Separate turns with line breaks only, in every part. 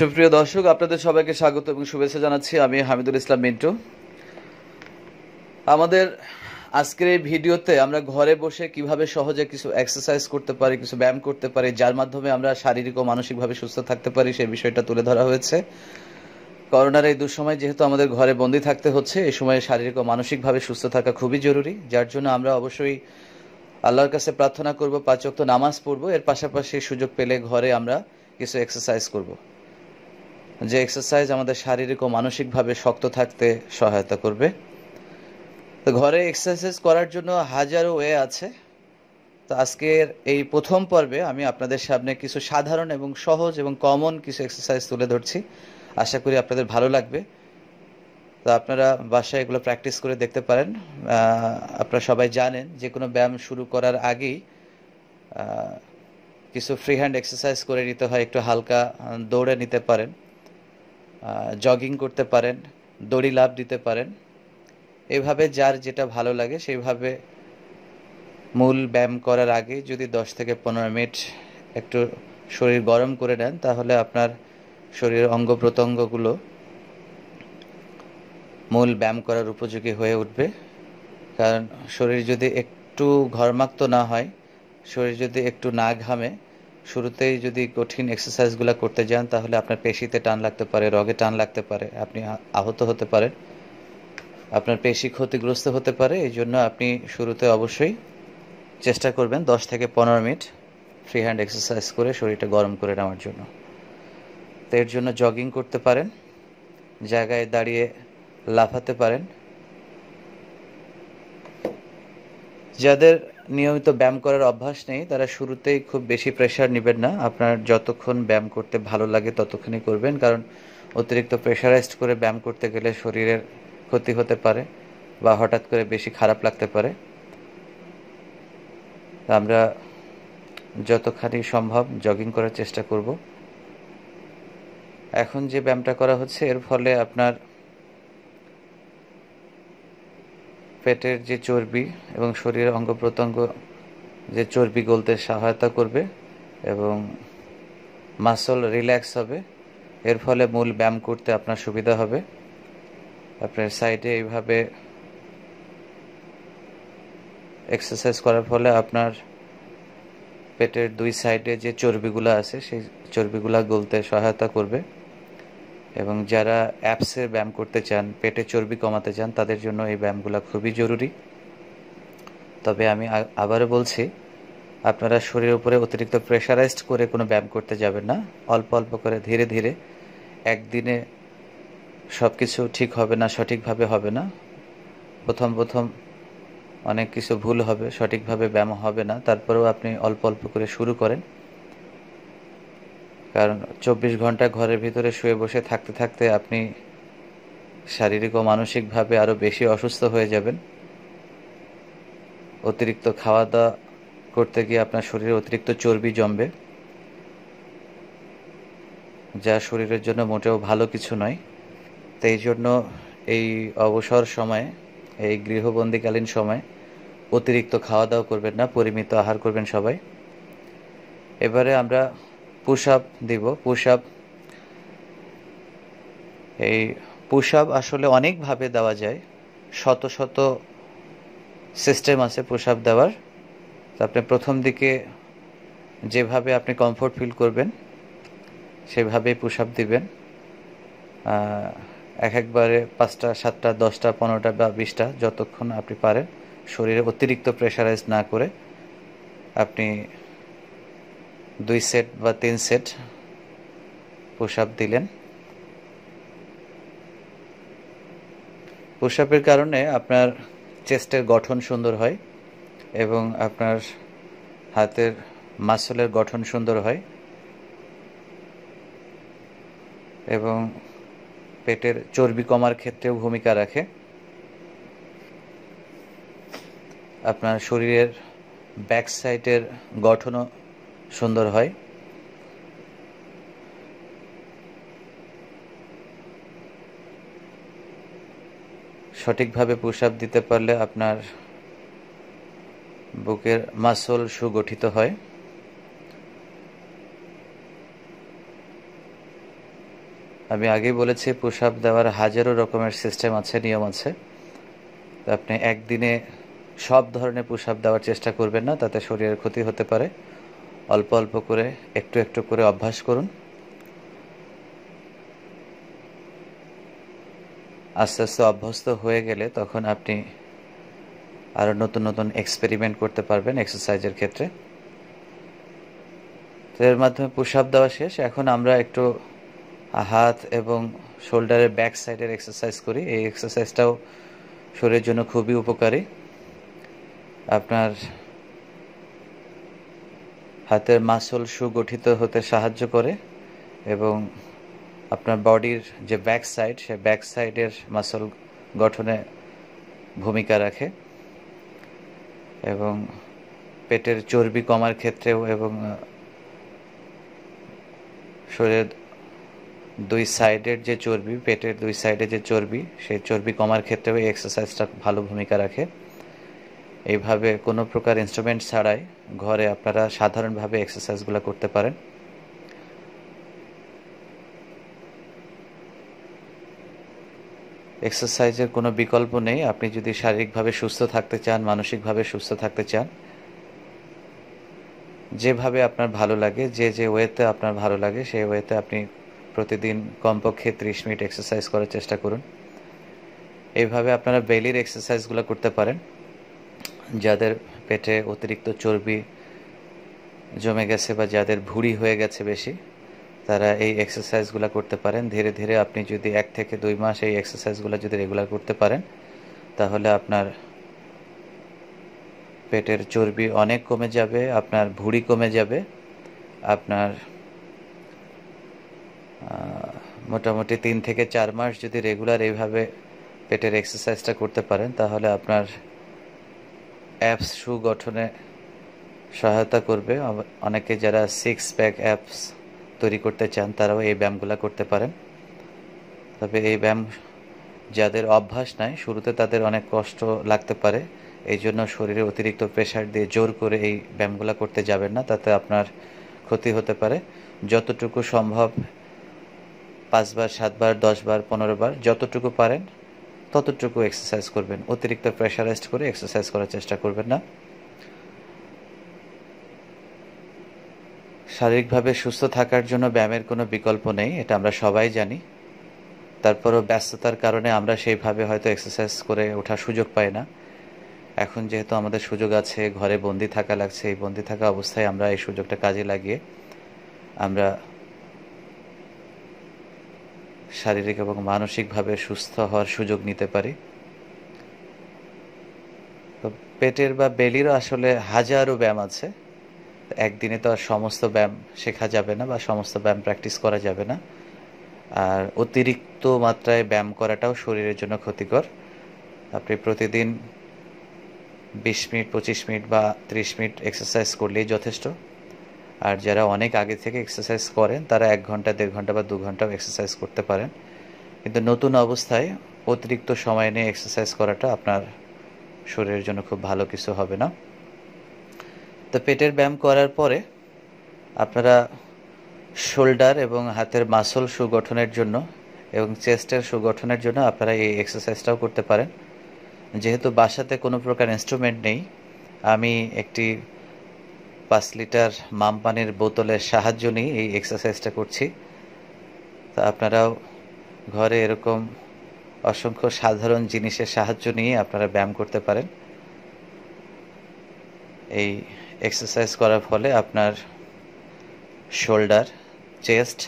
সুপ্রিয় দর্শক আপনাদের সবাইকে স্বাগত এবং শুভেচ্ছা জানাচ্ছি আমি হামিদুল ইসলাম মিন্টু আমাদের আজকের এই ভিডিওতে আমরা ঘরে বসে কিভাবে সহজে কিছু এক্সারসাইজ করতে পারি কিছু ব্যায়াম করতে পারি যার মাধ্যমে আমরা শারীরিক ও মানসিকভাবে সুস্থ থাকতে পারি সেই বিষয়টা তুলে ধরা হয়েছে করোনার এই দুঃসময় যেহেতু আমাদের ঘরে বন্দি থাকতে হচ্ছে এই সময়ে শারীরিক ও মানসিকভাবে সুস্থ থাকা খুবই জরুরি যার জন্য আমরা অবশ্যই আল্লাহর কাছে প্রার্থনা করব পাঁচক্ত নামাজ পড়ব এর পাশাপাশি সুযোগ পেলে ঘরে আমরা কিছু এক্সারসাইজ করবো যে এক্সারসাইজ আমাদের শারীরিক ও মানসিকভাবে শক্ত থাকতে সহায়তা করবে তো ঘরে এক্সারসাইজ করার জন্য হাজারো ওয়ে আছে তো আজকের এই প্রথম পর্বে আমি আপনাদের সামনে কিছু সাধারণ এবং সহজ এবং কমন কিছু এক্সারসাইজ তুলে ধরছি আশা করি আপনাদের ভালো লাগবে তো আপনারা বাসায় এগুলো প্র্যাকটিস করে দেখতে পারেন আপনারা সবাই জানেন যে কোনো ব্যায়াম শুরু করার আগেই কিছু ফ্রি হ্যান্ড এক্সারসাইজ করে নিতে হয় একটু হালকা দৌড়ে নিতে পারেন জগিং করতে পারেন দড়ি লাভ দিতে পারেন এভাবে যার যেটা ভালো লাগে সেইভাবে মূল ব্যায়াম করার আগে যদি দশ থেকে পনেরো মিনিট একটু শরীর গরম করে নেন তাহলে আপনার শরীরের অঙ্গ প্রত্যঙ্গগুলো মূল ব্যায়াম করার উপযোগী হয়ে উঠবে কারণ শরীর যদি একটু ঘর্মাক্ত না হয় শরীর যদি একটু না ঘামে শুরুতেই যদি কঠিন এক্সারসাইজগুলো করতে যান তাহলে আপনার পেশিতে টান লাগতে পারে রগে টান লাগতে পারে আপনি আহত হতে পারেন আপনার পেশি ক্ষতিগ্রস্ত হতে পারে এই জন্য আপনি শুরুতে অবশ্যই চেষ্টা করবেন দশ থেকে পনেরো মিনিট ফ্রি হ্যান্ড এক্সারসাইজ করে শরীরটা গরম করে নেওয়ার জন্য তো এর জন্য জগিং করতে পারেন জায়গায় দাঁড়িয়ে লাফাতে পারেন যাদের নিয়মিত ব্যায়াম করার অভ্যাস নেই তারা শুরুতেই খুব বেশি প্রেশার নেবেন না আপনার যতক্ষণ ব্যায়াম করতে ভালো লাগে ততক্ষণই করবেন কারণ অতিরিক্ত প্রেশারাইজড করে ব্যায়াম করতে গেলে শরীরের ক্ষতি হতে পারে বা হঠাৎ করে বেশি খারাপ লাগতে পারে আমরা যতখানি সম্ভব জগিং করার চেষ্টা করব এখন যে ব্যায়ামটা করা হচ্ছে এর ফলে আপনার পেটের যে চর্বি এবং শরীরের অঙ্গ প্রত্যঙ্গ যে চর্বি গলতে সহায়তা করবে এবং মাসল রিল্যাক্স হবে এর ফলে মূল ব্যায়াম করতে আপনার সুবিধা হবে আপনার সাইডে এইভাবে এক্সারসাইজ করার ফলে আপনার পেটের দুই সাইডে যে চর্বিগুলো আছে সেই চর্বিগুলো গলতে সহায়তা করবে এবং যারা অ্যাপসে ব্যায়াম করতে চান পেটে চর্বি কমাতে চান তাদের জন্য এই ব্যায়ামগুলো খুবই জরুরি তবে আমি আবারও বলছি আপনারা শরীরের উপরে অতিরিক্ত প্রেশারাইজড করে কোনো ব্যায়াম করতে যাবেন না অল্প অল্প করে ধীরে ধীরে একদিনে সব কিছু ঠিক হবে না সঠিকভাবে হবে না প্রথম প্রথম অনেক কিছু ভুল হবে সঠিকভাবে ব্যায়াম হবে না তারপরেও আপনি অল্প অল্প করে শুরু করেন কারণ চব্বিশ ঘন্টা ঘরের ভিতরে শুয়ে বসে থাকতে থাকতে আপনি শারীরিক ও মানসিকভাবে আরও বেশি অসুস্থ হয়ে যাবেন অতিরিক্ত খাওয়া দাওয়া করতে গিয়ে আপনার শরীরে অতিরিক্ত চর্বি জমবে যা শরীরের জন্য মোটেও ভালো কিছু নয় তাই জন্য এই অবসর সময়ে এই গৃহবন্দীকালীন সময়ে অতিরিক্ত খাওয়া দাওয়া করবেন না পরিমিত আহার করবেন সবাই এবারে আমরা পুশ আপ দিব পুশ আপ এই পুশ আপ আসলে অনেকভাবে দেওয়া যায় শত শত সিস্টেম আছে পুশ আপ দেওয়ার আপনি প্রথম দিকে যেভাবে আপনি কমফোর্ট ফিল করবেন সেভাবে পুশ আপ দিবেন এক একবারে পাঁচটা সাতটা দশটা পনেরোটা বা বিশটা যতক্ষণ আপনি পারেন শরীরে অতিরিক্ত প্রেশারাইজ না করে আপনি দুই সেট বা তিন সেট পুশ আপ দিলেন পুশ আপের কারণে আপনার চেস্টের গঠন সুন্দর হয় এবং আপনার হাতের মাসলের গঠন সুন্দর হয় এবং পেটের চর্বি কমার ক্ষেত্রেও ভূমিকা রাখে আপনার শরীরের ব্যাক সাইডের গঠনও সুন্দর হয় সঠিকভাবে পুশ আপ দিতে পারলে আপনার বুকের মাসল সুগঠিত হয় আমি আগেই বলেছি পুশ আপ দেওয়ার হাজারো রকমের সিস্টেম আছে নিয়ম আছে আপনি একদিনে সব ধরনের পুশ আপ দেওয়ার চেষ্টা করবেন না তাতে শরীরের ক্ষতি হতে পারে অল্প অল্প করে একটু একটু করে অভ্যাস করুন আস্তে আস্তে অভ্যস্ত হয়ে গেলে তখন আপনি আরও নতুন নতুন এক্সপেরিমেন্ট করতে পারবেন এক্সারসাইজের ক্ষেত্রে তো এর মাধ্যমে পুশ আপ দেওয়া শেষ এখন আমরা একটু হাত এবং শোল্ডারের ব্যাক সাইডের এক্সারসাইজ করি এই এক্সারসাইজটাও শরীরের জন্য খুবই উপকারী আপনার হাতের মাসল সুগঠিত হতে সাহায্য করে এবং আপনার বডির যে ব্যাক সাইড সে ব্যাক সাইডের মাসল গঠনে ভূমিকা রাখে এবং পেটের চর্বি কমার ক্ষেত্রেও এবং শরীরের দুই সাইডের যে চর্বি পেটের দুই সাইডে যে চর্বি সেই চর্বি কমার ক্ষেত্রেও এই এক্সারসাইজটা ভালো ভূমিকা রাখে এইভাবে কোনো প্রকার ইনস্ট্রুমেন্ট ছাড়াই ঘরে আপনারা সাধারণভাবে এক্সারসাইজগুলো করতে পারেন এক্সারসাইজের কোনো বিকল্প নেই আপনি যদি শারীরিকভাবে সুস্থ থাকতে চান মানসিকভাবে সুস্থ থাকতে চান যেভাবে আপনার ভালো লাগে যে যে ওয়েতে আপনার ভালো লাগে সেই ওয়েতে আপনি প্রতিদিন কমপক্ষে ত্রিশ মিনিট এক্সারসাইজ করার চেষ্টা করুন এইভাবে আপনারা বেলির এক্সারসাইজগুলো করতে পারেন যাদের পেটে অতিরিক্ত চর্বি জমে গেছে বা যাদের ভুড়ি হয়ে গেছে বেশি তারা এই এক্সারসাইজগুলো করতে পারেন ধীরে ধীরে আপনি যদি এক থেকে দুই মাস এই এক্সারসাইজগুলো যদি রেগুলার করতে পারেন তাহলে আপনার পেটের চর্বি অনেক কমে যাবে আপনার ভুড়ি কমে যাবে আপনার মোটামুটি তিন থেকে চার মাস যদি রেগুলার এইভাবে পেটের এক্সারসাইজটা করতে পারেন তাহলে আপনার অ্যাপস সুগঠনে সহায়তা করবে অনেকে যারা সিক্স প্যাক অ্যাপস তৈরি করতে চান তারাও এই ব্যায়ামগুলো করতে পারেন তবে এই ব্যায়াম যাদের অভ্যাস নাই শুরুতে তাদের অনেক কষ্ট লাগতে পারে এই জন্য শরীরে অতিরিক্ত প্রেশার দিয়ে জোর করে এই ব্যায়ামগুলো করতে যাবেন না তাতে আপনার ক্ষতি হতে পারে যতটুকু সম্ভব পাঁচবার সাতবার দশবার পনেরো বার যতটুকু পারেন ততটুকু এক্সারসাইজ করবেন অতিরিক্ত প্রেশারাইজড করে এক্সারসাইজ করার চেষ্টা করবেন না শারীরিকভাবে সুস্থ থাকার জন্য ব্যায়ামের কোনো বিকল্প নেই এটা আমরা সবাই জানি তারপরও ব্যস্ততার কারণে আমরা সেইভাবে হয়তো এক্সারসাইজ করে ওঠার সুযোগ পাই না এখন যেহেতু আমাদের সুযোগ আছে ঘরে বন্দি থাকা লাগছে এই বন্দি থাকা অবস্থায় আমরা এই সুযোগটা কাজে লাগিয়ে আমরা শারীরিক এবং মানসিকভাবে সুস্থ হওয়ার সুযোগ নিতে পারি তো পেটের বা বেলিরও আসলে হাজারো ব্যায়াম আছে একদিনে তো আর সমস্ত ব্যায়াম শেখা যাবে না বা সমস্ত ব্যায়াম প্র্যাকটিস করা যাবে না আর অতিরিক্ত মাত্রায় ব্যায়াম করাটাও শরীরের জন্য ক্ষতিকর আপনি প্রতিদিন বিশ মিনিট পঁচিশ মিনিট বা ত্রিশ মিনিট এক্সারসাইজ করলেই যথেষ্ট আর যারা অনেক আগে থেকে এক্সারসাইজ করেন তারা এক ঘন্টা দেড় ঘন্টা বা দু ঘন্টাও এক্সারসাইজ করতে পারেন কিন্তু নতুন অবস্থায় অতিরিক্ত সময় নিয়ে এক্সারসাইজ করাটা আপনার শরীরের জন্য খুব ভালো কিছু হবে না তো পেটের ব্যায়াম করার পরে আপনারা শোল্ডার এবং হাতের মাসল সুগঠনের জন্য এবং চেস্টের সুগঠনের জন্য আপনারা এই এক্সারসাইজটাও করতে পারেন যেহেতু বাসাতে কোনো প্রকার ইনস্ট্রুমেন্ট নেই আমি একটি পাঁচ লিটার মাম পানির বোতলের সাহায্য নিয়ে এই এক্সারসাইজটা করছি তা আপনারাও ঘরে এরকম অসংখ্য সাধারণ জিনিসের সাহায্য নিয়ে আপনারা ব্যায়াম করতে পারেন এই এক্সারসাইজ করার ফলে আপনার শোল্ডার চেস্ট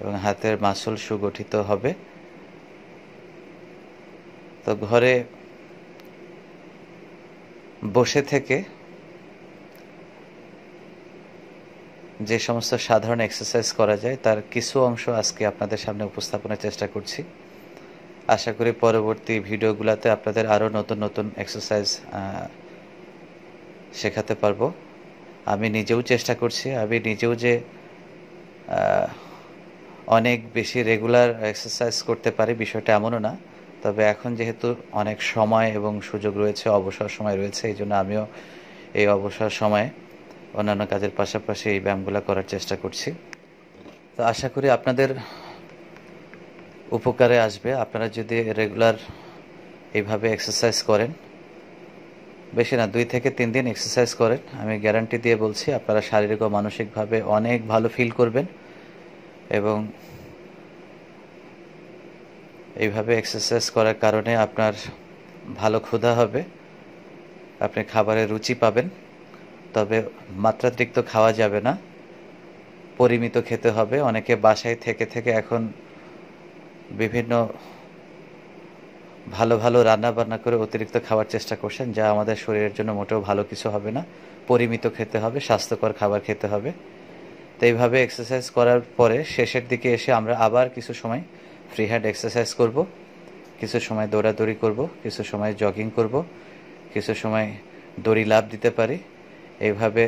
এবং হাতের মাসল সুগঠিত হবে তো ঘরে বসে থেকে যে সমস্ত সাধারণ এক্সারসাইজ করা যায় তার কিছু অংশ আজকে আপনাদের সামনে উপস্থাপনের চেষ্টা করছি আশা করি পরবর্তী ভিডিওগুলোতে আপনাদের আরও নতুন নতুন এক্সারসাইজ শেখাতে পারবো আমি নিজেও চেষ্টা করছি আমি নিজেও যে অনেক বেশি রেগুলার এক্সারসাইজ করতে পারি বিষয়টা এমনও না তবে এখন যেহেতু অনেক সময় এবং সুযোগ রয়েছে অবসর সময় রয়েছে এই জন্য আমিও এই অবসর সময়ে অন্যান্য কাজের পাশাপাশি এই ব্যায়ামগুলো করার চেষ্টা করছি তো আশা করি আপনাদের উপকারে আসবে আপনারা যদি রেগুলার এইভাবে এক্সারসাইজ করেন বেশি না দুই থেকে তিন দিন এক্সারসাইজ করেন আমি গ্যারান্টি দিয়ে বলছি আপনারা শারীরিক ও মানসিকভাবে অনেক ভালো ফিল করবেন এবং এইভাবে এক্সারসাইজ করার কারণে আপনার ভালো ক্ষুধা হবে আপনি খাবারের রুচি পাবেন তবে মাত্রাতিরিক্ত খাওয়া যাবে না পরিমিত খেতে হবে অনেকে বাসায় থেকে থেকে এখন বিভিন্ন ভালো ভালো রান্না বান্না করে অতিরিক্ত খাওয়ার চেষ্টা করছেন যা আমাদের শরীরের জন্য মোটেও ভালো কিছু হবে না পরিমিত খেতে হবে স্বাস্থ্যকর খাবার খেতে হবে তো এইভাবে এক্সারসাইজ করার পরে শেষের দিকে এসে আমরা আবার কিছু সময় ফ্রি হ্যান্ড এক্সারসাইজ করব কিছু সময় দৌড়াদৌড়ি করব কিছু সময় জগিং করব কিছু সময় দড়ি লাভ দিতে পারি এইভাবে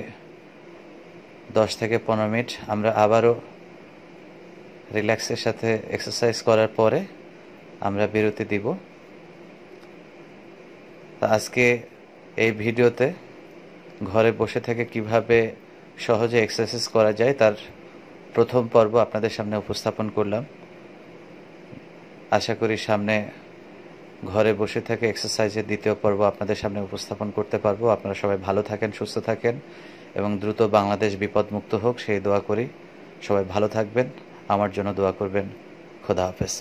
দশ থেকে পনেরো মিনিট আমরা আবারও রিল্যাক্সের সাথে এক্সারসাইজ করার পরে আমরা বিরতি দিব তা আজকে এই ভিডিওতে ঘরে বসে থেকে কিভাবে সহজে এক্সারসাইজ করা যায় তার প্রথম পর্ব আপনাদের সামনে উপস্থাপন করলাম আশা করি সামনে ঘরে বসে থেকে এক্সারসাইজের দ্বিতীয় পর্ব আপনাদের সামনে উপস্থাপন করতে পারবো আপনারা সবাই ভালো থাকেন সুস্থ থাকেন এবং দ্রুত বাংলাদেশ বিপদমুক্ত হোক সেই দোয়া করি সবাই ভালো থাকবেন আমার জন্য দোয়া করবেন খোদা হাফেজ